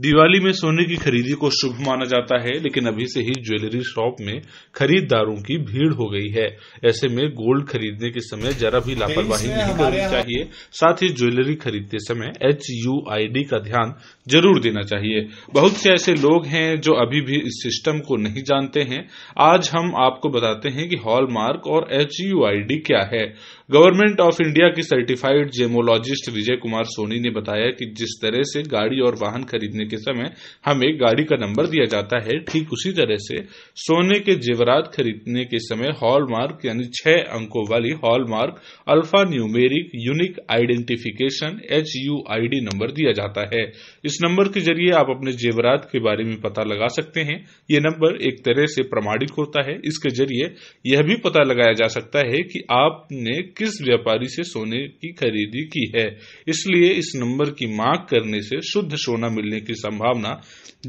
दिवाली में सोने की खरीदी को शुभ माना जाता है लेकिन अभी से ही ज्वेलरी शॉप में खरीददारों की भीड़ हो गई है ऐसे में गोल्ड खरीदने के समय जरा भी लापरवाही नहीं करनी चाहिए साथ ही ज्वेलरी खरीदते समय एच यू आई डी का ध्यान जरूर देना चाहिए बहुत से ऐसे लोग हैं जो अभी भी इस सिस्टम को नहीं जानते हैं आज हम आपको बताते हैं कि हॉलमार्क और एच यू आई डी क्या है गवर्नमेंट ऑफ इंडिया की सर्टिफाइड जेमोलॉजिस्ट विजय कुमार सोनी ने बताया कि जिस तरह से गाड़ी और वाहन खरीदने खरीदने के समय हमें गाड़ी का नंबर दिया जाता है ठीक उसी तरह से सोने के जेवरात खरीदने के समय हॉलमार्क यानी छह अंकों वाली hallmark alpha numeric unique identification H U I D number दिया जाता है इस नंबर के जरिए आप अपने जेवरात के बारे में पता लगा सकते हैं ये नंबर एक तरह से प्रमाणित होता है इसके जरिए यह भी पता लगाया जा सकता है कि आपने किस व्यापारी से सोने की खरीदी की है इसलिए इस नंबर की मांग करने से शुद्ध सोना मिलने की की संभावना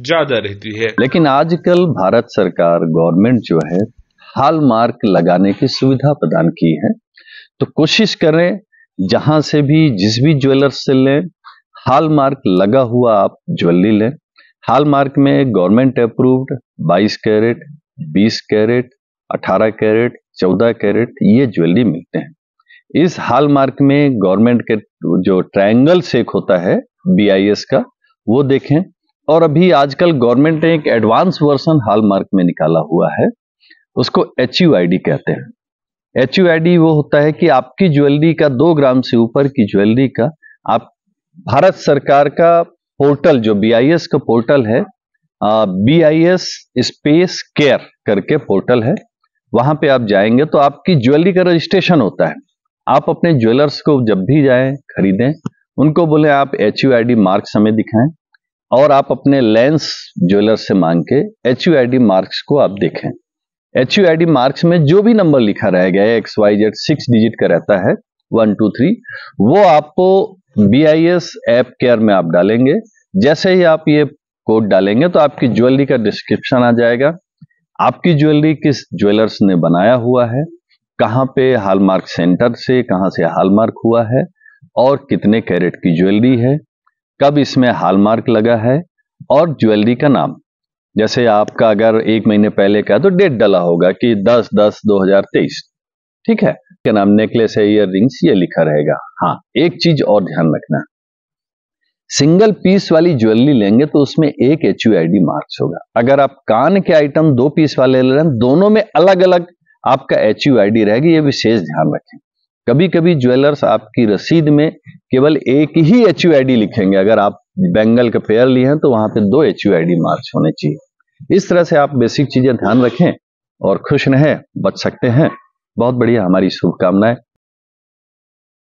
ज्यादा रहती है लेकिन आजकल भारत सरकार गवर्नमेंट जो है हाल मार्क लगाने की सुविधा प्रदान की है तो कोशिश करें जहां से भी जिस भी ज्वेलर्स से लें हाल मार्क लगा हुआ आप ज्वेलरी लें हाल मार्क में government approved 22 carat 20 carat 18 carat 14 carat ये ज्वेलरी मिलते हैं इस हाल मार्क में गवर्नमेंट के जो ट्रायंगल सेक होता है बीआईएस का वो देखें और अभी आजकल गवर्नमेंट ने एक एडवांस वर्सन हाल मार्क में निकाला हुआ है उसको एच कहते हैं एच वो होता है कि आपकी ज्वेलरी का दो ग्राम से ऊपर की ज्वेलरी का आप भारत सरकार का पोर्टल जो बी का पोर्टल है B I S space care करके पोर्टल है वहां पे आप जाएंगे तो आपकी ज्वेलरी का रजिस्ट्रेशन होता है आप अपने ज्वेलर्स को जब भी जाएं खरीदें उनको बोले आप H U I D marks हमें दिखाएं और आप अपने लेंस ज्वेलर से मांग के H U I D marks को आप देखें H U I D marks में जो भी नंबर लिखा रह गया है X Y Z six digit का रहता है वन टू थ्री वो आपको B I S app care में आप डालेंगे जैसे ही आप ये कोड डालेंगे तो आपकी ज्वेलरी का डिस्क्रिप्शन आ जाएगा आपकी ज्वेलरी किस ज्वेलर्स ने बनाया हुआ है कहाँ पे हॉलमार्क सेंटर से कहाँ से हॉलमार्क हुआ है और कितने कैरेट की ज्वेलरी है कब इसमें हॉलमार्क लगा है और ज्वेलरी का नाम जैसे आपका अगर एक महीने पहले का तो डेट डला होगा कि 10 दस 2023 ठीक है क्या नाम नेकलेस है ईयर रिंग्स ये लिखा रहेगा हाँ एक चीज और ध्यान रखना सिंगल पीस वाली ज्वेलरी लेंगे तो उसमें एक एच डी मार्क्स होगा अगर आप कान के आइटम दो पीस वाले ले रहे हैं दोनों में अलग अलग आपका एच यू आई डी रहेगी ये विशेष ध्यान रखें कभी कभी ज्वेलर्स आपकी रसीद में केवल एक ही एच यू लिखेंगे अगर आप बेंगल का पेयर लिए हैं तो वहां पे दो एच यू मार्च होने चाहिए इस तरह से आप बेसिक चीजें ध्यान रखें और खुश रहें बच सकते हैं बहुत बढ़िया हमारी शुभकामनाएं